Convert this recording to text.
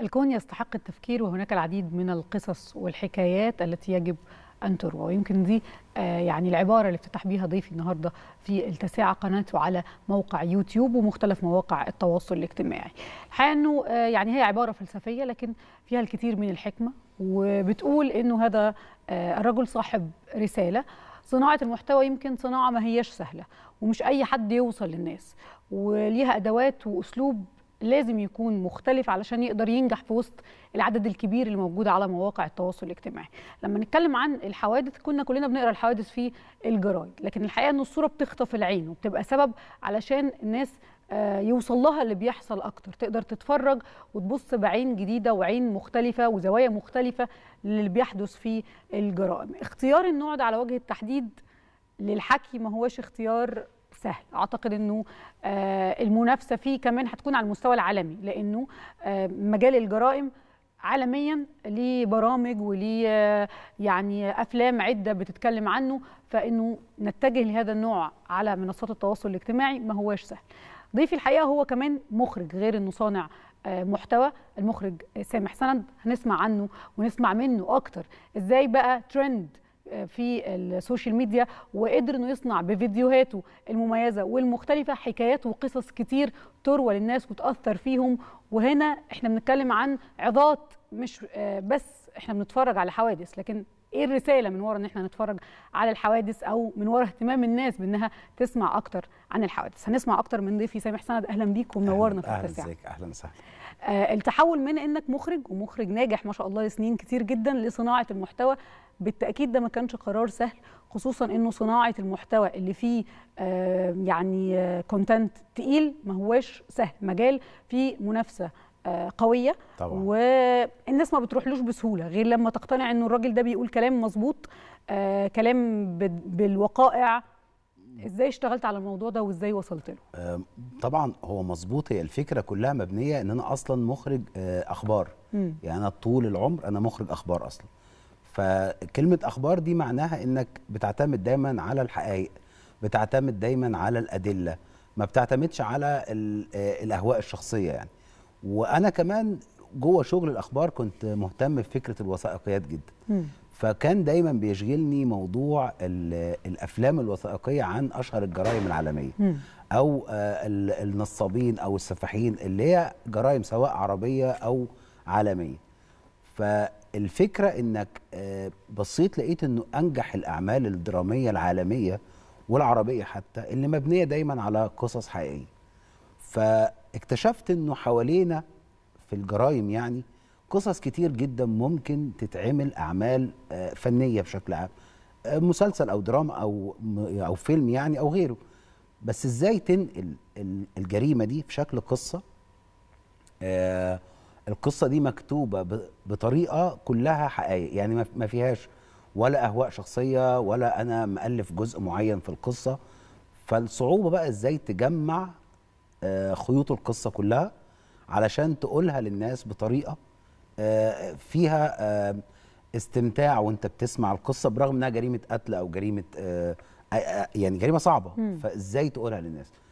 الكون يستحق التفكير وهناك العديد من القصص والحكايات التي يجب أن تروى ويمكن دي آه، يعني العبارة اللي افتتح بيها ضيفي النهاردة في التاسعه قناته على موقع يوتيوب ومختلف مواقع التواصل الاجتماعي الحقيقة أنه آه، يعني هي عبارة فلسفية لكن فيها الكثير من الحكمة وبتقول أنه هذا آه، الرجل صاحب رسالة صناعة المحتوى يمكن صناعة ما هياش سهلة ومش أي حد يوصل للناس وليها أدوات وأسلوب لازم يكون مختلف علشان يقدر ينجح في وسط العدد الكبير اللي موجود على مواقع التواصل الاجتماعي لما نتكلم عن الحوادث كنا كلنا بنقرا الحوادث في الجرايد لكن الحقيقه ان الصوره بتخطف العين وبتبقى سبب علشان الناس آه، يوصل لها اللي بيحصل اكتر تقدر تتفرج وتبص بعين جديده وعين مختلفه وزوايا مختلفه للي بيحدث في الجرائم اختيار النوع ده على وجه التحديد للحكي ما هوش اختيار سهل اعتقد انه آه، المنافسه فيه كمان هتكون على المستوى العالمي لانه آه، مجال الجرائم عالميا ليه برامج وليه آه، يعني افلام عده بتتكلم عنه فانه نتجه لهذا النوع على منصات التواصل الاجتماعي ما هواش سهل ضيفي الحقيقه هو كمان مخرج غير انه صانع محتوى المخرج سامح سند هنسمع عنه ونسمع منه اكتر ازاي بقى ترند في السوشيال ميديا وقدر انه يصنع بفيديوهاته المميزه والمختلفه حكايات وقصص كتير تروى للناس وتاثر فيهم وهنا احنا بنتكلم عن عظات مش آه، بس احنا بنتفرج على حوادث لكن ايه الرساله من ورا ان احنا نتفرج على الحوادث او من ورا اهتمام الناس بانها تسمع اكتر عن الحوادث هنسمع اكتر من ضيفي سامح سند اهلا بيك ومنورنا في التسعه اهلا ازيك اهلا وسهلا آه التحول من انك مخرج ومخرج ناجح ما شاء الله لسنين كتير جدا لصناعه المحتوى بالتاكيد ده ما كانش قرار سهل خصوصا انه صناعه المحتوى اللي فيه آه يعني كونتنت آه، تقيل ما هواش سهل مجال فيه منافسه قويه طبعا. والناس ما بتروحلوش بسهوله غير لما تقتنع انه الراجل ده بيقول كلام مظبوط آه، كلام بالوقائع ازاي اشتغلت على الموضوع ده وازاي وصلت له آه، طبعا هو مظبوط هي الفكره كلها مبنيه ان انا اصلا مخرج آه، اخبار م. يعني انا طول العمر انا مخرج اخبار اصلا فكلمه اخبار دي معناها انك بتعتمد دايما على الحقائق بتعتمد دايما على الادله ما بتعتمدش على الاهواء الشخصيه يعني وانا كمان جوه شغل الاخبار كنت مهتم بفكره الوثائقيات جدا م. فكان دايما بيشغلني موضوع الافلام الوثائقيه عن اشهر الجرائم العالميه م. او آه، النصابين او السفاحين اللي هي جرائم سواء عربيه او عالميه فالفكره انك آه، بصيت لقيت انه انجح الاعمال الدراميه العالميه والعربيه حتى اللي مبنيه دايما على قصص حقيقيه ف اكتشفت انه حوالينا في الجرايم يعني قصص كتير جدا ممكن تتعمل اعمال آه، فنيه بشكل عام آه، مسلسل او دراما او او فيلم يعني او غيره بس ازاي تنقل الجريمه دي في شكل قصه آه، القصه دي مكتوبه بطريقه كلها حقائق يعني ما فيهاش ولا اهواء شخصيه ولا انا مالف جزء معين في القصه فالصعوبه بقى ازاي تجمع آه، خيوط القصه كلها علشان تقولها للناس بطريقه آه، فيها آه، استمتاع وانت بتسمع القصه برغم انها جريمه قتل او جريمه يعني جريمه صعبه فازاي تقولها للناس